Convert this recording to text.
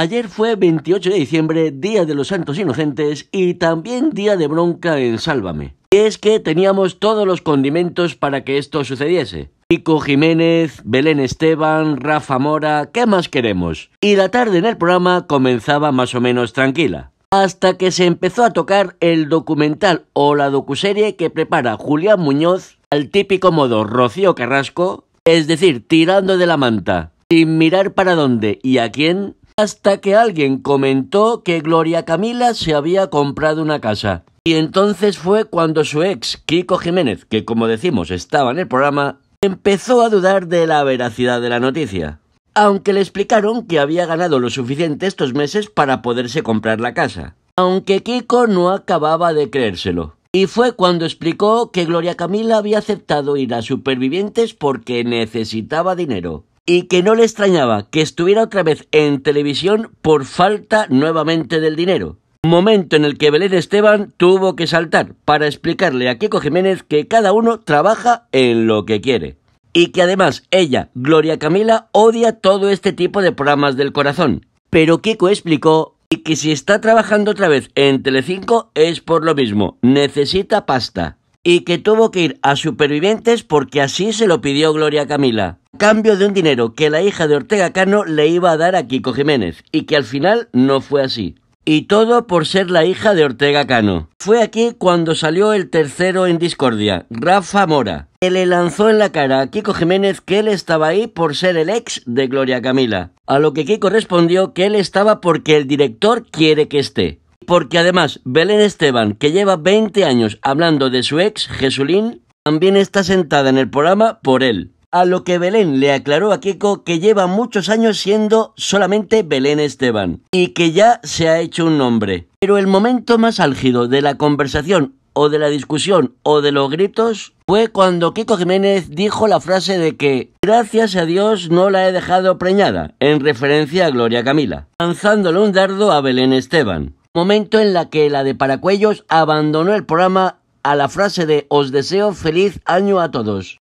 Ayer fue 28 de diciembre, Día de los Santos Inocentes y también Día de Bronca en Sálvame. Y es que teníamos todos los condimentos para que esto sucediese. Pico Jiménez, Belén Esteban, Rafa Mora, ¿qué más queremos? Y la tarde en el programa comenzaba más o menos tranquila. Hasta que se empezó a tocar el documental o la docuserie que prepara Julián Muñoz al típico modo Rocío Carrasco, es decir, tirando de la manta, sin mirar para dónde y a quién, hasta que alguien comentó que Gloria Camila se había comprado una casa. Y entonces fue cuando su ex, Kiko Jiménez, que como decimos estaba en el programa, empezó a dudar de la veracidad de la noticia. Aunque le explicaron que había ganado lo suficiente estos meses para poderse comprar la casa. Aunque Kiko no acababa de creérselo. Y fue cuando explicó que Gloria Camila había aceptado ir a Supervivientes porque necesitaba dinero y que no le extrañaba que estuviera otra vez en televisión por falta nuevamente del dinero. Momento en el que Belén Esteban tuvo que saltar para explicarle a Kiko Jiménez que cada uno trabaja en lo que quiere. Y que además ella, Gloria Camila, odia todo este tipo de programas del corazón. Pero Kiko explicó y que si está trabajando otra vez en Telecinco es por lo mismo, necesita pasta. Y que tuvo que ir a Supervivientes porque así se lo pidió Gloria Camila cambio de un dinero que la hija de Ortega Cano le iba a dar a Kiko Jiménez y que al final no fue así. Y todo por ser la hija de Ortega Cano. Fue aquí cuando salió el tercero en discordia, Rafa Mora, que le lanzó en la cara a Kiko Jiménez que él estaba ahí por ser el ex de Gloria Camila. A lo que Kiko respondió que él estaba porque el director quiere que esté. Porque además, Belén Esteban, que lleva 20 años hablando de su ex, Jesulín, también está sentada en el programa por él. A lo que Belén le aclaró a Kiko que lleva muchos años siendo solamente Belén Esteban y que ya se ha hecho un nombre. Pero el momento más álgido de la conversación o de la discusión o de los gritos fue cuando Kiko Jiménez dijo la frase de que gracias a Dios no la he dejado preñada, en referencia a Gloria Camila, lanzándole un dardo a Belén Esteban. Momento en la que la de Paracuellos abandonó el programa a la frase de Os deseo feliz año a todos.